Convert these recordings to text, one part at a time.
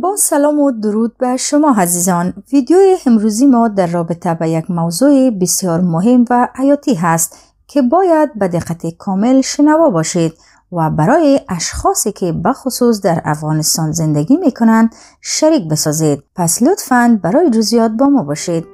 با سلام و درود به شما عزیزان ویدیوی امروزی ما در رابطه به یک موضوع بسیار مهم و حیاتی هست که باید به دقت کامل شنوا باشید و برای اشخاصی که بخصوص در افغانستان زندگی می کنند شریک بسازید پس لطفاً برای جزئیات با ما باشید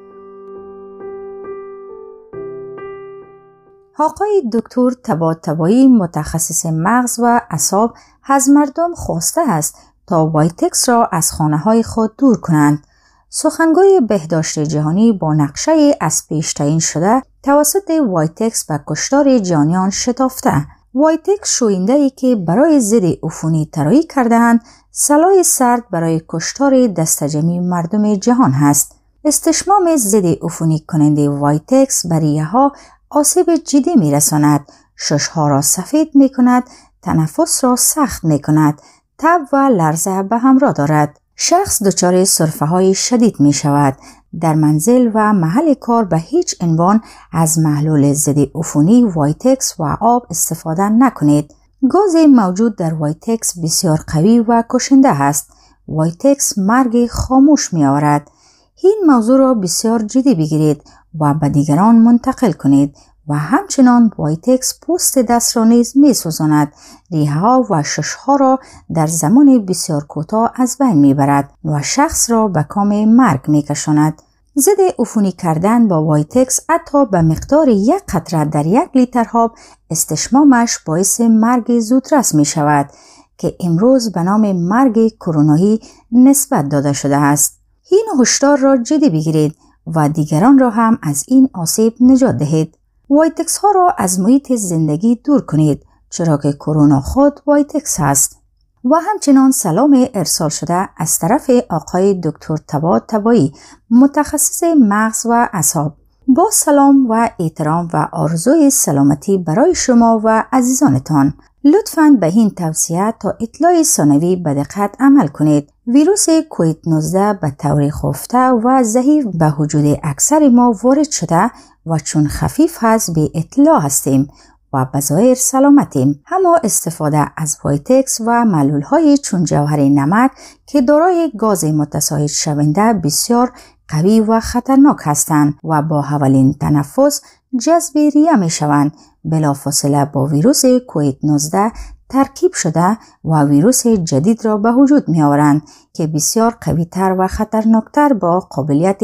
آقای دکتر تبا تبایی متخصص مغز و اصاب از مردم خواسته است تا وایتکس را از خانه های خود دور کنند. سخنگوی بهداشت جهانی با نقشه از پیش تعیین شده توسط وایتکس و کشتار جانیان شتافته. وایتکس شوینده ای که برای ضد عفونی کرده کردهاند سلای سرد برای کشتار دستجمی مردم جهان هست. استشمام زد افونی کننده وایتکس بریه ها آسیب جدی می رساند، ششها را سفید می کند، تنفس را سخت می کند، تب و لرزه به همراه دارد. شخص دچار سرفه های شدید می شود. در منزل و محل کار به هیچ عنوان از محلول ضد عفونی وایتکس و آب استفاده نکنید. گاز موجود در وایتکس بسیار قوی و کشنده است. وایتکس مرگ خاموش می آورد. این موضوع را بسیار جدی بگیرید و به دیگران منتقل کنید و همچنان وایتکس پوست دست را نیز می سوزاند. ریه ها و شش ها را در زمان بسیار کوتاه از بین می برد و شخص را به کام مرگ می کشاند. ضد عفونی کردن با وایتکس حتی به مقدار یک قطره در یک لیتر هاب استشمامش باعث مرگ زودرس می شود که امروز به نام مرگ کرونایی نسبت داده شده است. این هشدار را جدی بگیرید و دیگران را هم از این آسیب نجات دهید. وایتکس ها را از محیط زندگی دور کنید چرا که کرونا خود وایتکس هست و همچنان سلام ارسال شده از طرف آقای دکتر تبا تبایی متخصص مغز و اصاب با سلام و احترام و آرزوی سلامتی برای شما و عزیزانتان لطفا به این توصیه تا اطلاع سانوی به دقت عمل کنید ویروس کوید 19 به طور خفته و ضعیف به وجود اکثر ما وارد شده و چون خفیف هست به اطلاع هستیم و بظاهر سلامتیم اما استفاده از وایتکس و ملول های چون جوهر نمک که دارای گاز متساعد شونده بسیار قوی و خطرناک هستند و با اولین تنفس جذب ریه می شوند بلافاصله با ویروس کوید 19 ترکیب شده و ویروس جدید را به وجود می آورند که بسیار قوی تر و خطرناکتر با قابلیت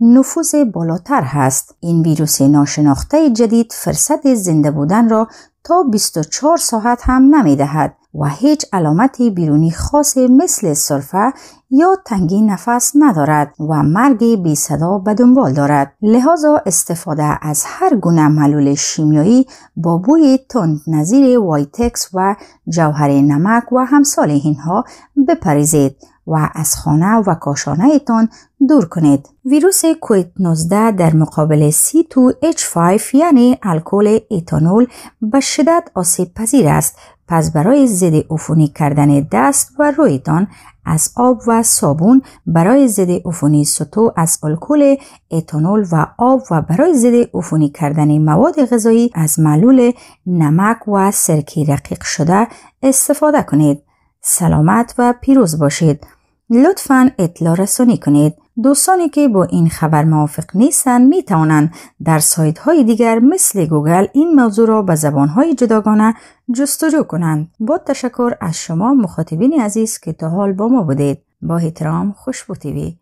نفوذ بالاتر هست. این ویروس ناشناخته جدید فرصت زنده بودن را تا 24 ساعت هم نمی دهد. و هیچ علامت بیرونی خاص مثل سرفه یا تنگی نفس ندارد و مرگ بی صدا به دنبال دارد لحاظا استفاده از هر گونه ملول شیمیایی با بوی تند نظیر وایتکس و جوهر نمک و همسال اینها بپریزید و از خانه و کاشانه تان دور کنید. ویروس کویت 19 در مقابل C2H5 یعنی الکل ایتانول به شدت آسیب پذیر است پس برای ضد عفونی کردن دست و رویتان از آب و صابون برای ضد عفونی سوتو از الکل اتانول و آب و برای ضد عفونی کردن مواد غذایی از معلول نمک و سرکی رقیق شده استفاده کنید سلامت و پیروز باشید. لطفا اطلاع رسانی کنید. دوستانی که با این خبر موافق نیستند می توانند در سایت های دیگر مثل گوگل این موضوع را به زبان های جداگانه جستجو کنند. با تشکر از شما مخاطبین عزیز که تا حال با ما بودید. با احترام خوش